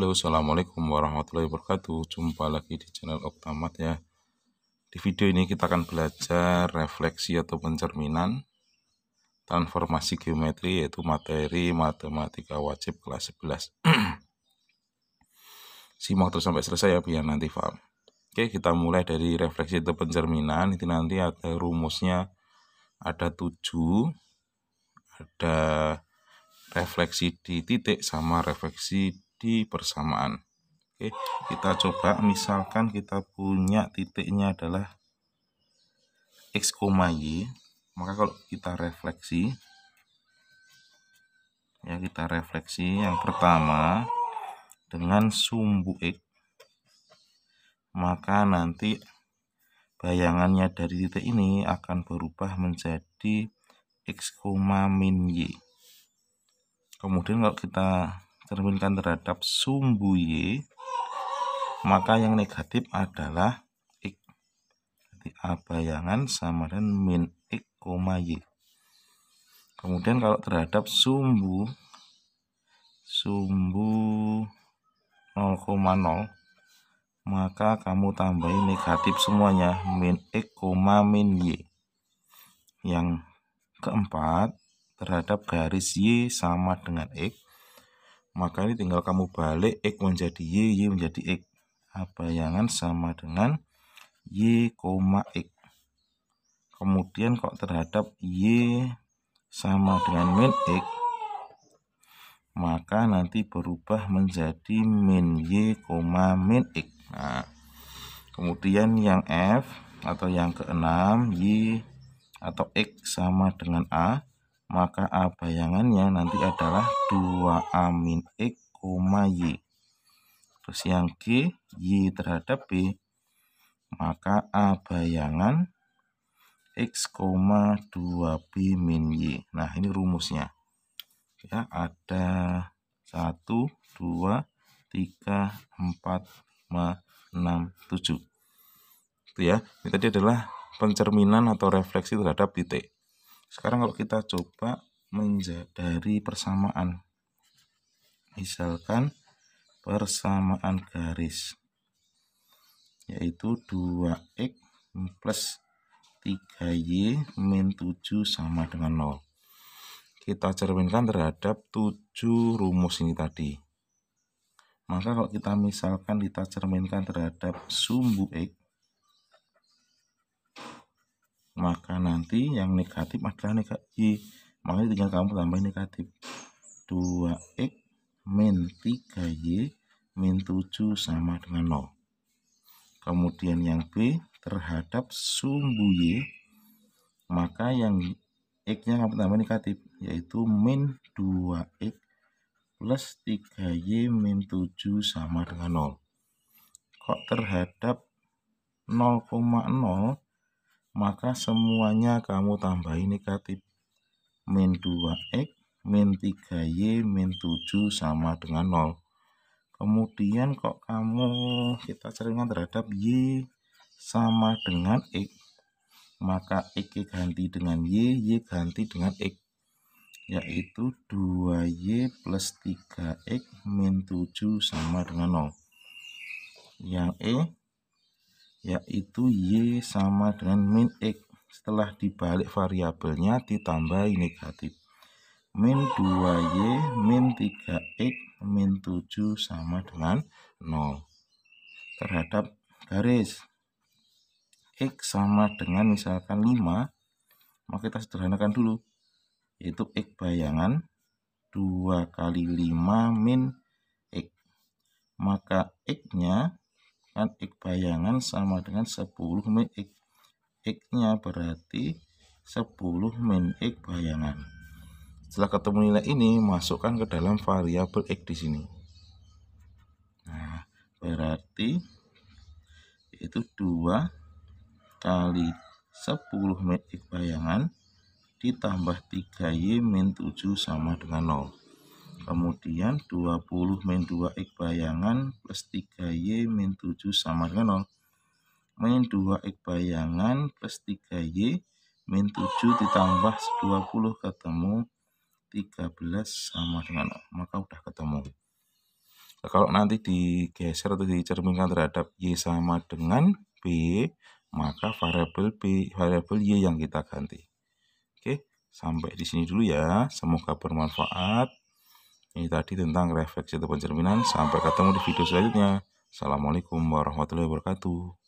Halo, Assalamualaikum warahmatullahi wabarakatuh. Jumpa lagi di channel Oktamat ya. Di video ini kita akan belajar refleksi atau pencerminan transformasi geometri yaitu materi matematika wajib kelas 11. Simak terus sampai selesai ya biar nanti paham. Oke, kita mulai dari refleksi atau pencerminan. Itu nanti ada rumusnya ada 7, ada refleksi di titik sama refleksi di persamaan Oke kita coba misalkan kita punya titiknya adalah X, Y maka kalau kita refleksi ya kita refleksi yang pertama dengan sumbu X maka nanti bayangannya dari titik ini akan berubah menjadi X, min Y kemudian kalau kita terminkan terhadap sumbu Y maka yang negatif adalah X jadi A bayangan sama dengan min X, Y kemudian kalau terhadap sumbu sumbu 0,0 maka kamu tambahi negatif semuanya min X, min Y yang keempat terhadap garis Y sama dengan X maka ini tinggal kamu balik X menjadi Y, Y menjadi X bayangan sama dengan Y, X kemudian kok terhadap Y sama dengan min X maka nanti berubah menjadi min Y, min X nah, kemudian yang F atau yang keenam Y atau X sama dengan A maka A bayangannya nanti adalah 2 A min X, Y. Terus yang G, Y terhadap B, maka A bayangan X, 2B min Y. Nah, ini rumusnya. Ya, ada 1, 2, 3, 4, 5, 6, 7. Itu ya. Ini tadi adalah pencerminan atau refleksi terhadap titik sekarang kalau kita coba dari persamaan misalkan persamaan garis yaitu 2x plus 3y min 7 sama dengan 0 kita cerminkan terhadap 7 rumus ini tadi maka kalau kita misalkan kita cerminkan terhadap sumbu x maka nanti yang negatif adalah negatif maka tinggal kamu tambah negatif 2x min 3y min 7 sama dengan 0 kemudian yang B terhadap sumbu Y maka yang X nya kamu tambah negatif yaitu min 2X plus 3Y min 7 sama dengan 0 kok terhadap 0,0 maka semuanya kamu tambahin negatif min 2x min 3y min 7 sama dengan 0 kemudian kok kamu kita seringan terhadap y sama dengan x maka x ganti dengan y y ganti dengan x yaitu 2y plus 3x min 7 sama dengan 0 yang e yaitu Y sama dengan min X setelah dibalik variabelnya ditambahi negatif min 2Y min 3X min 7 sama dengan 0 terhadap garis X sama dengan misalkan 5 maka kita sederhanakan dulu yaitu X bayangan 2 kali 5 min X maka X nya kan X bayangan sama dengan 10 min X X nya berarti 10 min X bayangan setelah ketemu nilai ini masukkan ke dalam variabel X di sini nah berarti itu 2 kali 10 min X bayangan ditambah 3Y min 7 sama dengan 0 Kemudian 20 min 2X bayangan plus 3Y min 7 sama dengan 0. Min 2X bayangan plus 3Y min 7 ditambah 20 ketemu 13 sama dengan 0. Maka udah ketemu. Nah, kalau nanti digeser atau dicerminkan terhadap Y sama dengan B, maka variabel B, variabel Y yang kita ganti. Oke, sampai di sini dulu ya. Semoga bermanfaat. Ini tadi tentang refleksi atau pencerminan. Sampai ketemu di video selanjutnya. Assalamualaikum warahmatullahi wabarakatuh.